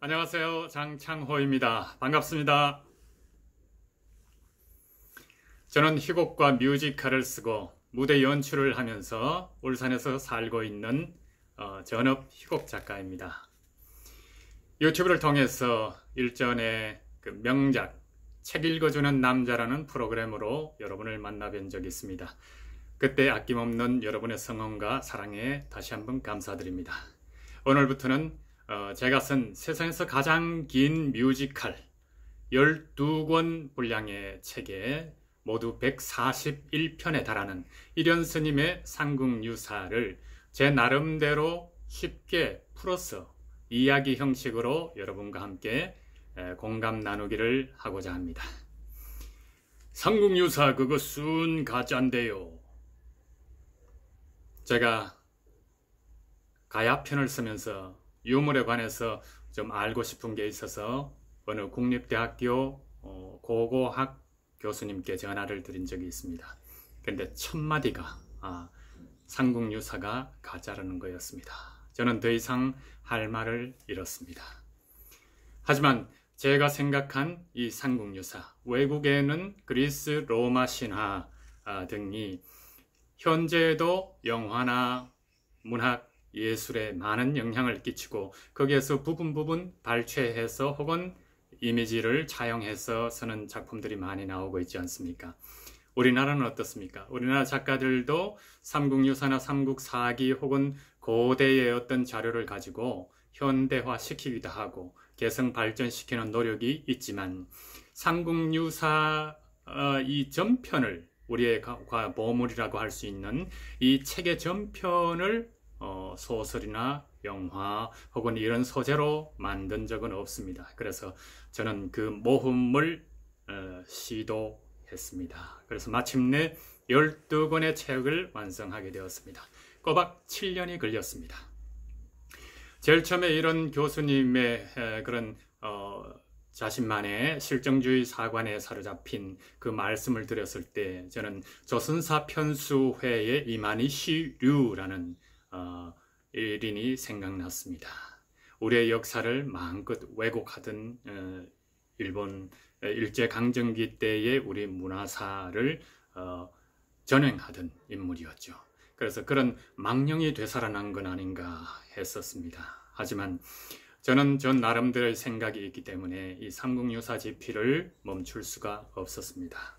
안녕하세요. 장창호입니다. 반갑습니다. 저는 희곡과 뮤지컬을 쓰고 무대 연출을 하면서 울산에서 살고 있는 어, 전업 희곡 작가입니다. 유튜브를 통해서 일전에 그 명작 책 읽어주는 남자라는 프로그램으로 여러분을 만나뵌 적이 있습니다. 그때 아낌없는 여러분의 성원과 사랑에 다시 한번 감사드립니다. 오늘부터는 어, 제가 쓴 세상에서 가장 긴 뮤지컬 12권 분량의 책에 모두 141편에 달하는 일현 스님의 상궁유사를 제 나름대로 쉽게 풀어서 이야기 형식으로 여러분과 함께 공감 나누기를 하고자 합니다. 상궁유사 그거 순 가짜인데요. 제가 가야편을 쓰면서 유물에 관해서 좀 알고 싶은 게 있어서 어느 국립대학교 어, 고고학 교수님께 전화를 드린 적이 있습니다. 근데 첫 마디가 아, 상국유사가 가짜라는 거였습니다. 저는 더 이상 할 말을 잃었습니다. 하지만 제가 생각한 이 상국유사, 외국에는 그리스 로마 신화 아, 등이 현재도 에 영화나 문학 예술에 많은 영향을 끼치고 거기에서 부분 부분 발췌해서 혹은 이미지를 차용해서 쓰는 작품들이 많이 나오고 있지 않습니까? 우리나라는 어떻습니까? 우리나라 작가들도 삼국유사나 삼국사기 혹은 고대의 어떤 자료를 가지고 현대화시키기도 하고 개성 발전시키는 노력이 있지만 삼국유사 어, 이 전편을 우리의 과 보물이라고 할 수 있는 이 책의 전편을 어, 소설이나 영화 혹은 이런 소재로 만든 적은 없습니다. 그래서 저는 그 모험을 어, 시도했습니다. 그래서 마침내 12권의 책을 완성하게 되었습니다. 꼬박 7년이 걸렸습니다. 제일 처음에 이런 교수님의 그런 어, 자신만의 실정주의 사관에 사로잡힌 그 말씀을 드렸을 때 저는 조선사 편수회의 이만희 시류라는 어, 일인이 생각났습니다. 우리의 역사를 마음껏 왜곡하던 어, 일본 어, 일제 강점기 때의 우리 문화사를 전횡하던 인물이었죠. 그래서 그런 망령이 되살아난 건 아닌가 했었습니다. 하지만 저는 전 나름대로의 생각이 있기 때문에 이 삼국유사 지필을 멈출 수가 없었습니다.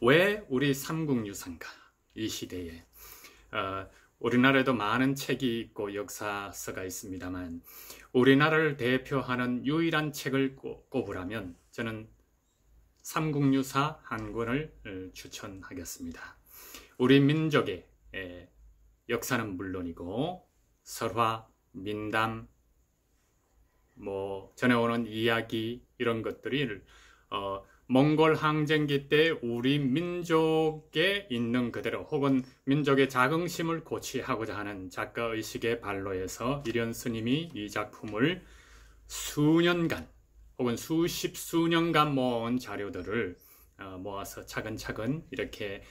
왜 우리 삼국유사인가? 이 시대에 어, 우리나라에도 많은 책이 있고 역사서가 있습니다만 우리나라를 대표하는 유일한 책을 꼽으라면 저는 삼국유사 한 권을 어, 추천하겠습니다. 우리 민족의 역사는 물론이고 설화, 민담, 뭐 전해오는 이야기 이런 것들을 어, 몽골 항쟁기 때 우리 민족에 있는 그대로 혹은 민족의 자긍심을 고취하고자 하는 작가의식의 발로에서 이련 스님이 이 작품을 수년간 혹은 수십 수년간 모은 자료들을 어, 모아서 차근차근 이렇게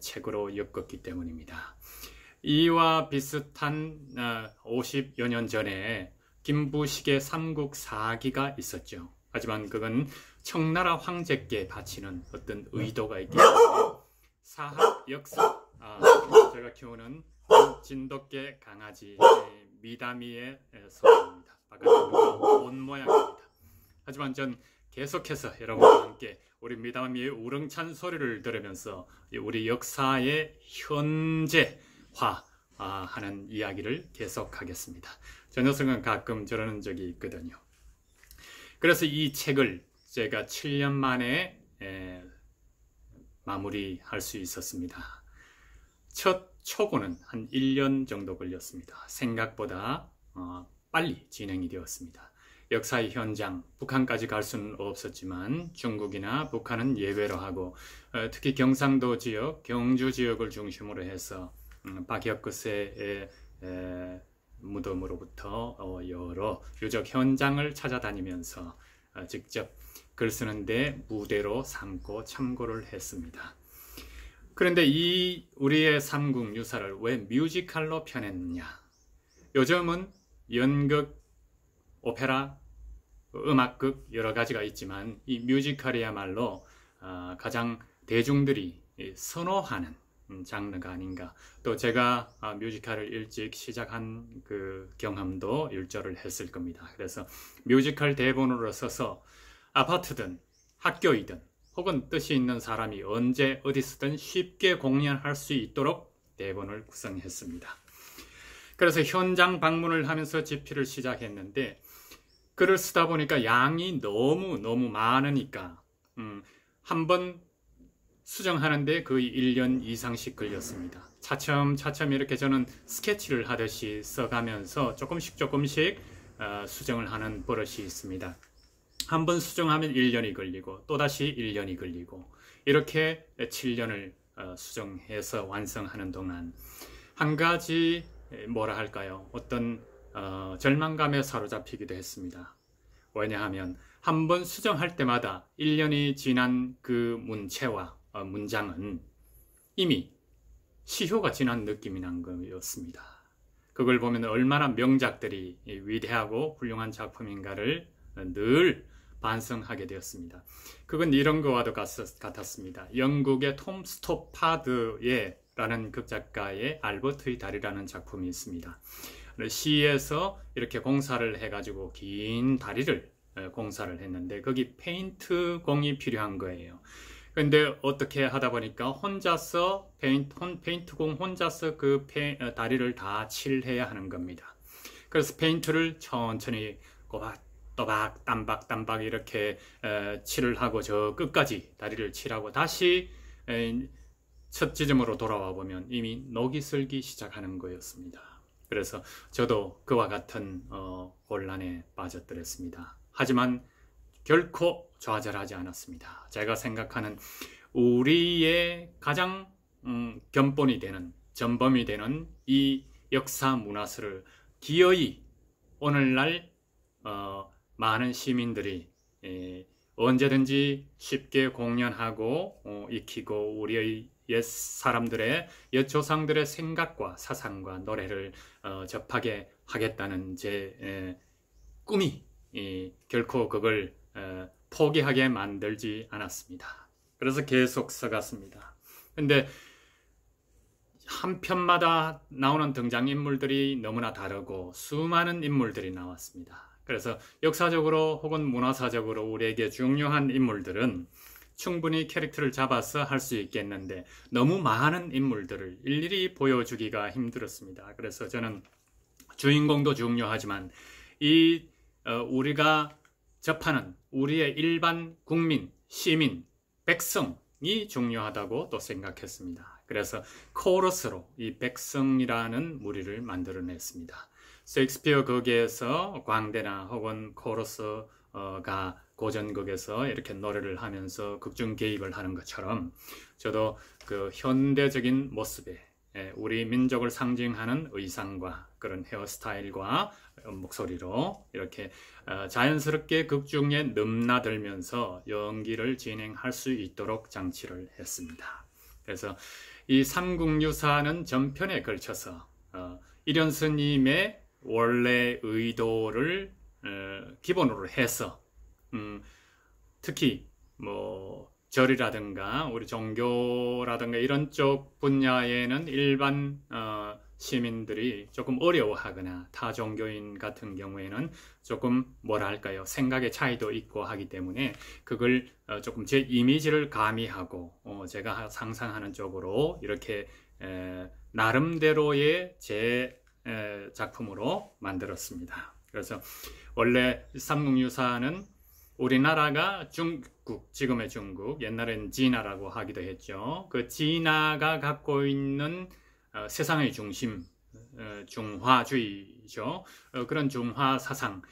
책으로 엮었기 때문입니다. 이와 비슷한 50여 어, 년 전에 김부식의 삼국 사기가 있었죠. 하지만 그건 청나라 황제께 바치는 어떤 의도가 있겠죠. 사학 역사 아, 제가 키우는 진돗개 강아지 미다미의 소입니다. 바깥으로 온 모양입니다. 하지만 전 계속해서 여러분과 함께 우리 미다미의 우렁찬 소리를 들으면서 우리 역사의 현재화 아, 하는 이야기를 계속하겠습니다. 저 녀석은 가끔 저러는 적이 있거든요. 그래서 이 책을 제가 7년 만에 에, 예, 마무리할 수 있었습니다. 첫 초고는 한 1년 정도 걸렸습니다. 생각보다 어, 빨리 진행이 되었습니다. 역사의 현장, 북한까지 갈 수는 없었지만 중국이나 북한은 예외로 하고 어, 특히 경상도 지역, 경주 지역을 중심으로 해서 음, 박혁그스 무덤으로부터 어, 여러 유적 현장을 찾아다니면서 어, 직접 글 쓰는데 무대로 삼고 참고를 했습니다. 그런데 이 우리의 삼국 유사를 왜 뮤지컬로 펴냈느냐? 요즘은 연극, 오페라, 음악극 여러 가지가 있지만 이 뮤지컬이야말로 어, 가장 대중들이 선호하는 음, 장르가 아닌가. 또 제가 아, 뮤지컬을 일찍 시작한 그 경험도 일조를 했을 겁니다. 그래서 뮤지컬 대본으로 써서 아파트든 학교이든 혹은 뜻이 있는 사람이 언제 어디서든 쉽게 공연할 수 있도록 대본을 네 구성했습니다. 그래서 현장 방문을 하면서 집필을 시작했는데 글을 쓰다 보니까 양이 너무 너무 많으니까 음, 한번 수정하는데 거의 1년 이상씩 걸렸습니다. 차츰 차츰 이렇게 저는 스케치를 하듯이 써가면서 조금씩 조금씩 어, 수정을 하는 버릇이 있습니다. 한번 수정하면 1년이 걸리고 또다시 1년이 걸리고 이렇게 7년을 어, 수정해서 완성하는 동안 한 가지 뭐라 할까요? 어떤 어, 절망감에 사로잡히기도 했습니다. 왜냐하면 한 번 수정할 때마다 1년이 지난 그 문체와 어, 문장은 이미 시효가 지난 느낌이 난 거였습니다. 그걸 보면 얼마나 명작들이 위대하고 훌륭한 작품인가를 늘 반성하게 되었습니다. 그건 이런 거와도 같았습니다. 영국의 톰 스토파드의 라는 극작가의 알버트의 다리라는 작품이 있습니다. 시에서 이렇게 공사를 해가지고 긴 다리를 공사를 했는데 거기 페인트 공이 필요한 거예요. 근데 어떻게 하다 보니까 혼자서 페인트, 페인트 공 혼자서 그 페, 어, 다리를 다 칠해야 하는 겁니다. 그래서 페인트를 천천히 꼬박 또박 땀박 땀박 이렇게 칠을 하고 저 끝까지 다리를 칠하고 다시 첫 지점으로 돌아와 보면 이미 녹이 슬기 시작하는 거였습니다. 그래서 저도 그와 같은 어, 혼란에 빠져들었습니다. 하지만 결코 좌절하지 않았습니다. 제가 생각하는 우리의 가장 음, 견본이 되는 전범이 되는 이 역사 문화사를 기어이 오늘날 어, 많은 시민들이 예, 언제든지 쉽게 공연하고 어, 익히고 우리의 옛 사람들의 옛 조상들의 생각과 사상과 노래를 어, 접하게 하겠다는 제 예, 꿈이 예, 결코 그걸 어, 포기하게 만들지 않았습니다. 그래서 계속 써갔습니다. 근데 한 편마다 나오는 등장인물들이 너무나 다르고 수많은 인물들이 나왔습니다. 그래서 역사적으로 혹은 문화사적으로 우리에게 중요한 인물들은 충분히 캐릭터를 잡아서 할 수 있겠는데 너무 많은 인물들을 일일이 보여주기가 힘들었습니다. 그래서 저는 주인공도 중요하지만 이 어, 우리가 접하는 우리의 일반 국민, 시민, 백성이 중요하다고 또 생각했습니다. 그래서 코러스로 이 백성이라는 무리를 만들어냈습니다. 셰익스피어 거기에서 광대나 혹은 코러스가 고전극에서 이렇게 노래를 하면서 극중 개입을 하는 것처럼 저도 그 현대적인 모습에 예, 우리 민족을 상징하는 의상과 그런 헤어스타일과 목소리로 이렇게 어, 자연스럽게 극중에 넘나들면서 연기를 진행할 수 있도록 장치를 했습니다. 그래서 이 삼국유사는 전편에 걸쳐서 어, 일연 스님의 원래 의도를 어, 기본으로 해서 음, 특히 뭐 절이라든가 우리 종교라든가 이런 쪽 분야에는 일반 어, 시민들이 조금 어려워하거나 타 종교인 같은 경우에는 조금 뭐랄까요 생각의 차이도 있고 하기 때문에 그걸 어, 조금 제 이미지를 가미하고 제가 상상하는 쪽으로 이렇게 나름대로의 제 작품으로 만들었습니다. 그래서 원래 삼국유사는 우리나라가 중국, 지금의 중국, 옛날엔 진나라고 하기도 했죠. 그진나가 갖고 있는 어, 세상의 중심, 어, 중화주의죠. 어, 그런 중화 사상,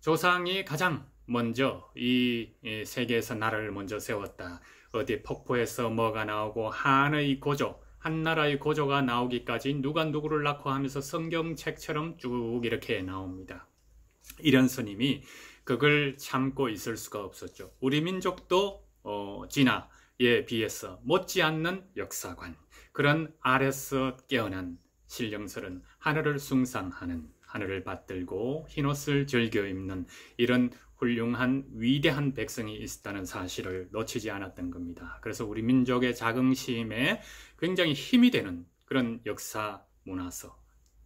조상이 가장 먼저 이 세계에서 나라를 먼저 세웠다. 어디 폭포에서 뭐가 나오고 한의 고조, 한 나라의 고조가 나오기까지 누가 누구를 낳고 하면서 성경책처럼 쭉 이렇게 나옵니다. 이런 스님이 그걸 참고 있을 수가 없었죠. 우리 민족도 어, 진화에 비해서 못지않는 역사관, 그런 아래서 깨어난 신령설은 하늘을 숭상하는 하늘을 받들고 흰옷을 즐겨 입는 이런 훌륭한 위대한 백성이 있었다는 사실을 놓치지 않았던 겁니다. 그래서 우리 민족의 자긍심에 굉장히 힘이 되는 그런 역사 문화서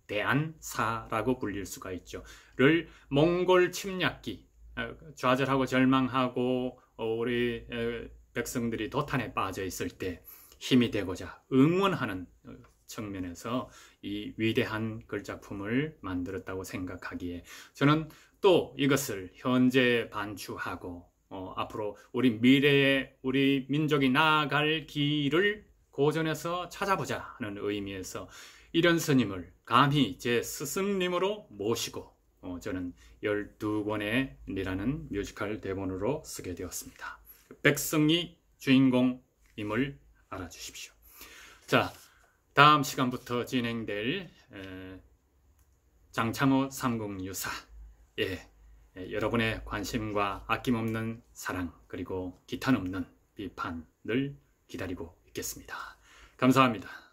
대안사라고 불릴 수가 있죠. 를 몽골 침략기 어, 좌절하고 절망하고 어, 우리 어, 백성들이 도탄에 빠져 있을 때 힘이 되고자 응원하는 측면에서 이 위대한 글작품을 만들었다고 생각하기에 저는 또 이것을 현재 에 반추하고 어, 앞으로 우리 미래에 우리 민족이 나아갈 길을 고전에서 찾아보자 하는 의미에서 이런 스님을 감히 제 스승님으로 모시고 어, 저는 12권의 니라는 뮤지컬 대본으로 쓰게 되었습니다. 백성이 주인공임을 알아주십시오. 자, 다음 시간부터 진행될 에, 장창호 삼국유사 예, 예, 여러분의 관심과 아낌없는 사랑 그리고 기탄 없는 비판을 기다리고 있겠습니다. 감사합니다.